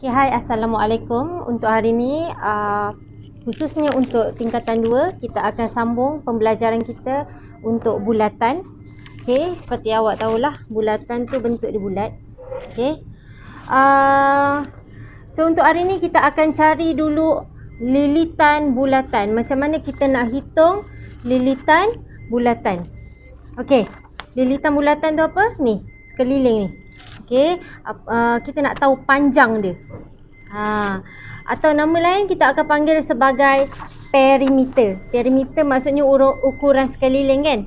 Okay, hai Assalamualaikum. Untuk hari ini, uh, khususnya untuk tingkatan 2, kita akan sambung pembelajaran kita untuk bulatan. Okay, seperti awak tahulah, bulatan tu bentuk dia bulat. Okay. Uh, so, untuk hari ini kita akan cari dulu lilitan bulatan. Macam mana kita nak hitung lilitan bulatan. Okay, lilitan bulatan tu apa? Ni, sekeliling ni. Okey, uh, kita nak tahu panjang dia. Ha. Atau nama lain kita akan panggil sebagai perimeter. Perimeter maksudnya ukuran sekeliling kan?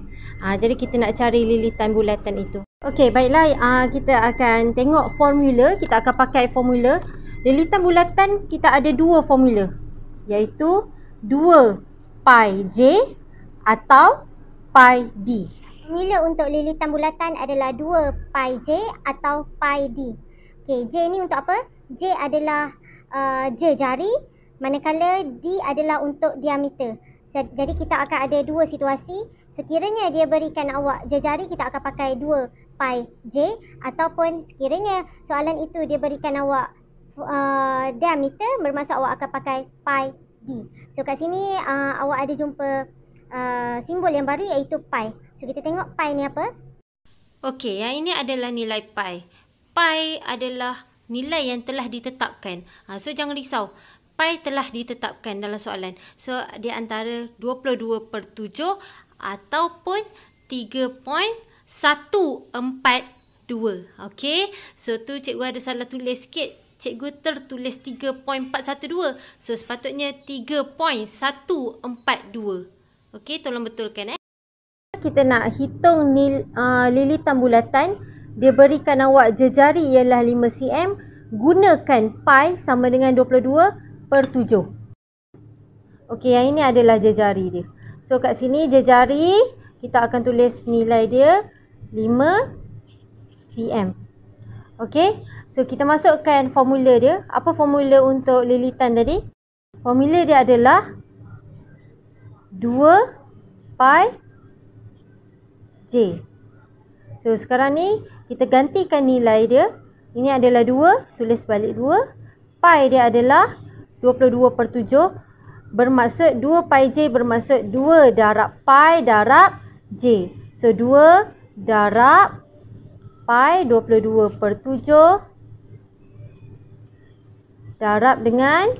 Ha, jadi kita nak cari lilitan bulatan itu. Okey, baiklah uh, kita akan tengok formula. Kita akan pakai formula. Lilitan bulatan kita ada dua formula. Iaitu 2 pi j atau pi d formula untuk lilitan bulatan adalah 2 pi J atau pi D. Okey, J ni untuk apa? J adalah uh, je jari, manakala D adalah untuk diameter. Jadi kita akan ada dua situasi. Sekiranya dia berikan awak je jari, kita akan pakai 2 pi J. Ataupun sekiranya soalan itu dia berikan awak uh, diameter, bermaksud awak akan pakai pi D. So kat sini uh, awak ada jumpa uh, simbol yang baru iaitu pi. So kita tengok pi ni apa. Okey, yang ini adalah nilai pi. Pi adalah nilai yang telah ditetapkan. Ha, so jangan risau. Pi telah ditetapkan dalam soalan. So di antara 22 per 7 ataupun 3.142. Okey, so tu cikgu ada salah tulis sikit. Cikgu tertulis 3.412. So sepatutnya 3.142. Okey, tolong betulkan eh kita nak hitung nil, uh, lilitan bulatan dia berikan awak jejari ialah 5 cm gunakan pi sama dengan 22 per 7 Okey, yang ini adalah jejari dia so kat sini jejari kita akan tulis nilai dia 5 cm Okey, so kita masukkan formula dia apa formula untuk lilitan tadi formula dia adalah 2 pi J. So sekarang ni kita gantikan nilai dia. Ini adalah 2. Tulis balik 2. Pi dia adalah 22 per 7. Bermaksud 2 pi j bermaksud 2 darab pi darab j. So 2 darab pi 22 per 7. Darab dengan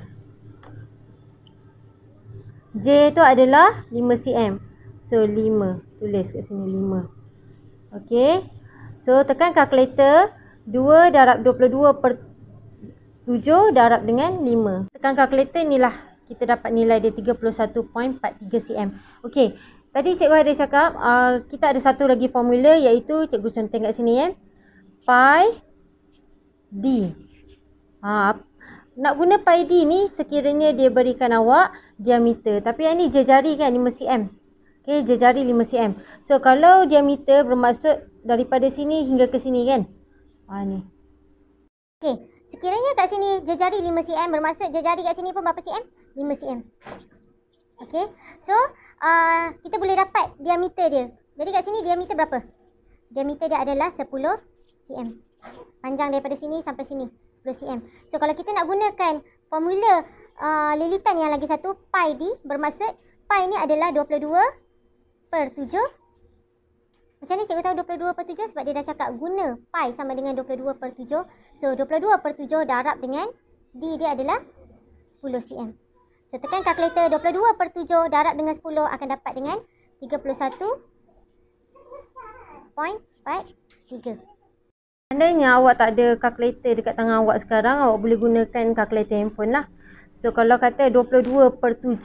j tu adalah 5 cm. So 5 tulis kat sini 5. Okey. So tekan kalkulator 2 darab 22 per 7 darab dengan 5. Tekan kalkulator inilah kita dapat nilai dia 31.43 cm. Okey. Tadi cikgu ada cakap uh, kita ada satu lagi formula iaitu cikgu contoh kat sini ya. Pi D. Ha, nak guna pi D ni sekiranya dia berikan awak diameter. Tapi yang ni jejari kan 5 cm. Okey, jejari 5 cm. So kalau diameter bermaksud daripada sini hingga ke sini kan? Ha ni. Okey, sekiranya kat sini jejari 5 cm bermaksud jejari kat sini pun berapa cm? 5 cm. Okay. So, uh, kita boleh dapat diameter dia. Jadi kat sini diameter berapa? Diameter dia adalah 10 cm. Panjang daripada sini sampai sini 10 cm. So kalau kita nak gunakan formula uh, lilitan yang lagi satu pi d bermaksud pi ni adalah per 7. Macam ni cikgu tahu 22 per 7 sebab dia dah cakap guna pi sama dengan 22 per 7. So 22 per 7 darab dengan D dia adalah 10 cm. So tekan kalkulator 22 per 7 darab dengan 10 akan dapat dengan 31.43. Andainya awak tak ada kalkulator dekat tangan awak sekarang, awak boleh gunakan kalkulator handphone lah. So kalau kata 22 per 7,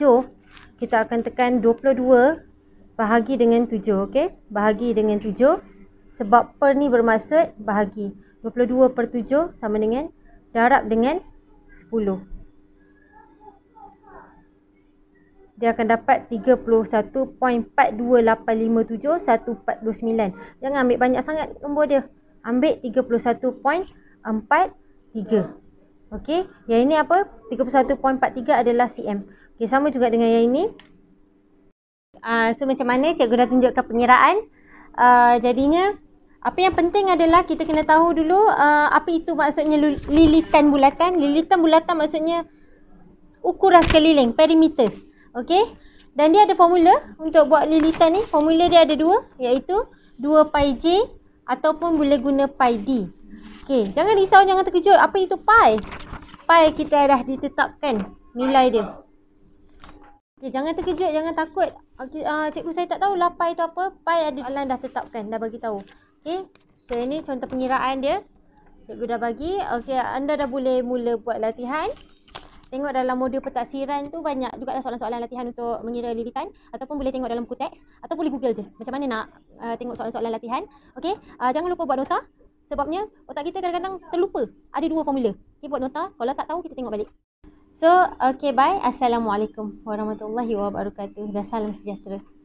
kita akan tekan bahagi dengan 7 okey bahagi dengan 7 sebab per ni bermaksud bahagi 22 per 7 sama dengan darab dengan 10 dia akan dapat 31.42857 149 jangan ambil banyak sangat nombor dia ambil 31.43 okey yang ini apa 31.43 adalah cm okey sama juga dengan yang ini Ah, so macam mana cikgu dah tunjukkan pengiraan. Uh, ah, jadinya apa yang penting adalah kita kena tahu dulu uh, apa itu maksudnya lilitan bulatan. Lilitan bulatan maksudnya ukuran sekeliling, perimeter. Okey. Dan dia ada formula untuk buat lilitan ni. Formula dia ada dua iaitu 2 pi j ataupun boleh guna pi d. Okey, jangan risau, jangan terkejut. Apa itu pi? Pi kita dah ditetapkan nilai dia. Okay, jangan terkejut, jangan takut. Okay, uh, ah, cikgu saya tak tahu lah pi tu apa. Pi ada soalan dah tetapkan, dah bagi tahu. Okay, so ini contoh pengiraan dia. Cikgu dah bagi. Okay, anda dah boleh mula buat latihan. Tengok dalam modul pertaksiran tu banyak juga ada soalan-soalan latihan untuk mengira lilitan, ataupun boleh tengok dalam buku teks atau boleh google je macam mana nak uh, tengok soalan-soalan latihan. Okay, uh, ah, jangan lupa buat nota sebabnya otak kita kadang-kadang terlupa ada dua formula. Okay, buat nota. Kalau tak tahu kita tengok balik. So, okay bye. Assalamualaikum warahmatullahi wabarakatuh. Dan salam sejahtera.